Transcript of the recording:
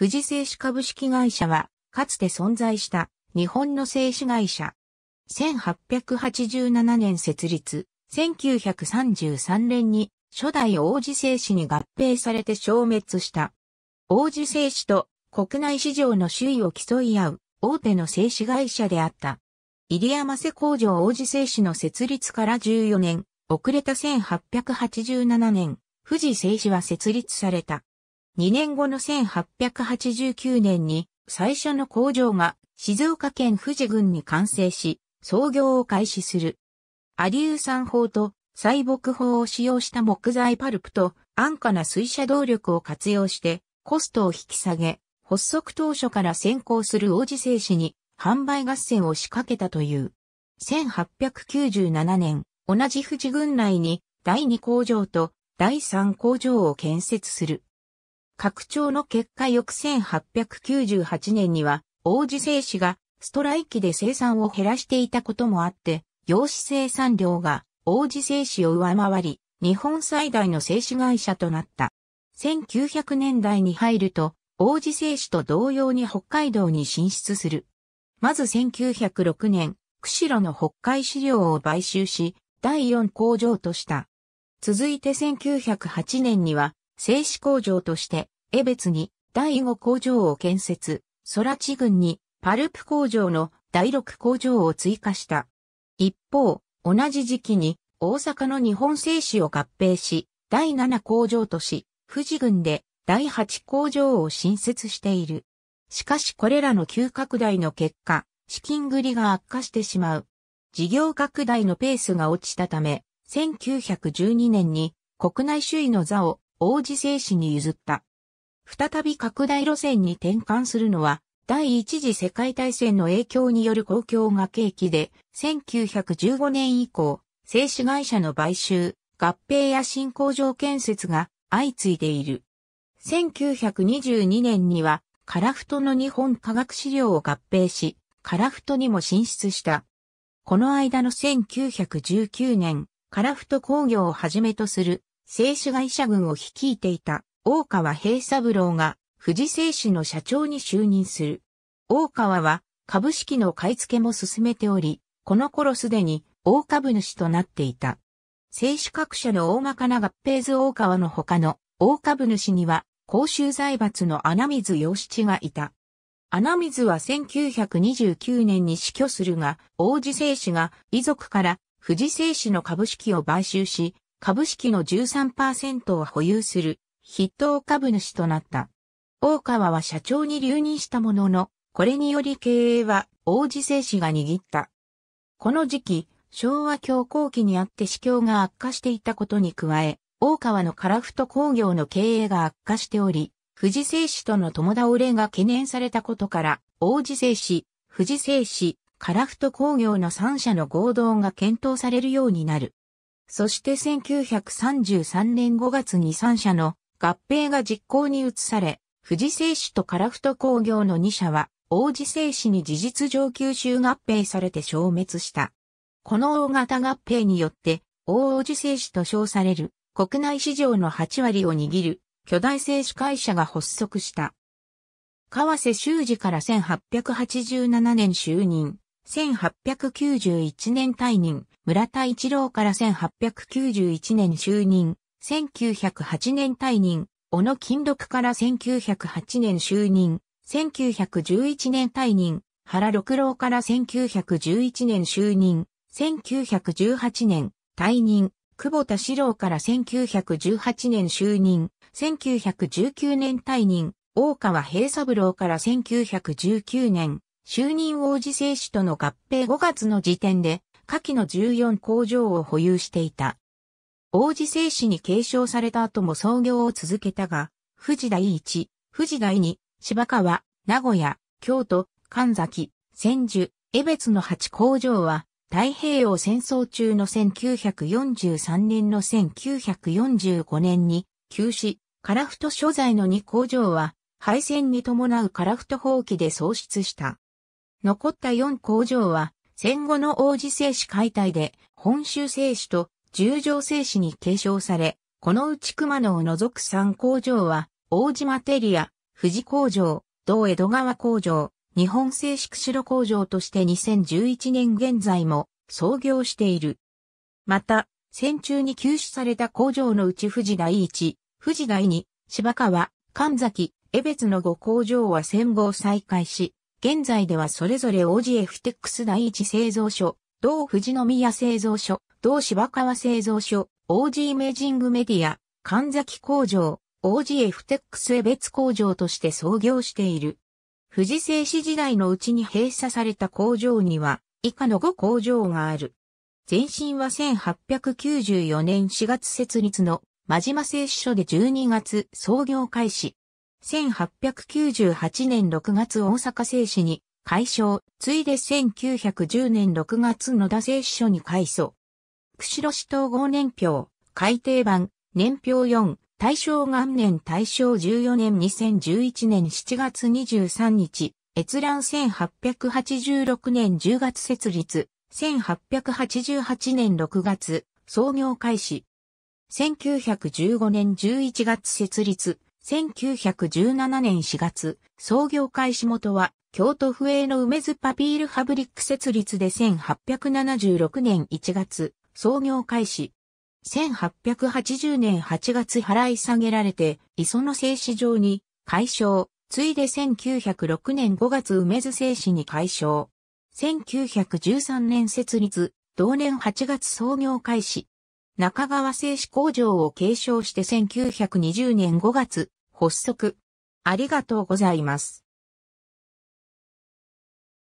富士製紙株式会社は、かつて存在した日本の製紙会社。1887年設立、1933年に初代王子製紙に合併されて消滅した。王子製紙と国内市場の首位を競い合う大手の製紙会社であった。入山瀬工場王子製紙の設立から14年、遅れた1887年、富士製紙は設立された。2年後の1889年に最初の工場が静岡県富士郡に完成し、創業を開始する。アリュー酸法と細木法を使用した木材パルプと安価な水車動力を活用してコストを引き下げ、発足当初から先行する王子製紙に販売合戦を仕掛けたという。1897年、同じ富士郡内に第2工場と第3工場を建設する。拡張の結果翌1898年には、王子製紙がストライキで生産を減らしていたこともあって、洋紙生産量が王子製紙を上回り、日本最大の製紙会社となった。1900年代に入ると、王子製紙と同様に北海道に進出する。まず1906年、釧路の北海資料を買収し、第4工場とした。続いて1908年には、製紙工場として、江別に第5工場を建設、空地郡にパルプ工場の第6工場を追加した。一方、同じ時期に大阪の日本製紙を合併し、第7工場とし、富士郡で第8工場を新設している。しかしこれらの急拡大の結果、資金繰りが悪化してしまう。事業拡大のペースが落ちたため、1912年に国内首位の座を王子製紙に譲った。再び拡大路線に転換するのは、第一次世界大戦の影響による公共が契機で、1915年以降、製紙会社の買収、合併や新工場建設が相次いでいる。1922年には、カラフトの日本化学資料を合併し、カラフトにも進出した。この間の1919年、カラフト工業をはじめとする製酒会社群を率いていた大川平三郎が富士製紙の社長に就任する。大川は株式の買い付けも進めており、この頃すでに大株主となっていた。製紙各社の大まかな合併図大川の他の大株主には公衆財閥の穴水洋七がいた。穴水は1929年に死去するが、王子製紙が遺族から富士製紙の株式を買収し、株式の13%を保有する筆頭株主となった。大川は社長に留任したものの、これにより経営は王子製紙が握った。この時期、昭和恐慌期にあって市況が悪化していたことに加え、大川のカラフト工業の経営が悪化しており、富士製紙との友倒れが懸念されたことから、王子製紙、富士製紙、カラフト工業の3社の合同が検討されるようになる。そして1933年5月に3社の合併が実行に移され、富士製紙と樺太工業の2社は、王子製紙に事実上吸収合併されて消滅した。この大型合併によって、大王子製紙と称される国内市場の8割を握る巨大製紙会社が発足した。川瀬修二から1887年就任、1891年退任、村田一郎から1891年就任、1908年退任、小野金六から1908年就任、1911年退任、原六郎から1911年就任、1918年退任、久保田史郎から1918年就任、1919年退任、大川平三郎から1919年、就任王子生死との合併5月の時点で、下記の14工場を保有していた。王子製紙に継承された後も創業を続けたが、富士第一、富士第二、芝川、名古屋、京都、神崎、千住、江別の8工場は、太平洋戦争中の1943年の1945年に、休止、フト所在の2工場は、敗戦に伴うカラフト放棄で喪失した。残った4工場は、戦後の王子聖子解体で、本州聖子と十条聖子に継承され、このうち熊野を除く3工場は、王子マテリア、富士工場、同江戸川工場、日本製子釧路工場として2011年現在も創業している。また、戦中に休止された工場のうち富士第一、富士第二、芝川、神崎、江別の5工場は戦後を再開し、現在ではそれぞれ王子エフテックス第一製造所、同富士宮製造所、同芝川製造所、王子イメージングメディア、神崎工場、王子エフテックス別工場として創業している。富士製紙時代のうちに閉鎖された工場には、以下の5工場がある。前身は1894年4月設立の、真島製紙所で12月創業開始。1898年6月大阪製紙に改称、ついで1910年6月野田製紙所に改装。釧路市統合年表、改訂版、年表4、大正元年大正14年2011年7月23日、閲覧1886年10月設立、1888年6月、創業開始。1915年11月設立、1917年4月、創業開始元は、京都府営の梅津パピールファブリック設立で1876年1月、創業開始。1880年8月払い下げられて、磯の製紙場に解消。ついで1906年5月梅津製紙に解消。1913年設立、同年8月創業開始。中川製紙工場を継承して1920年5月、発足。ありがとうございます。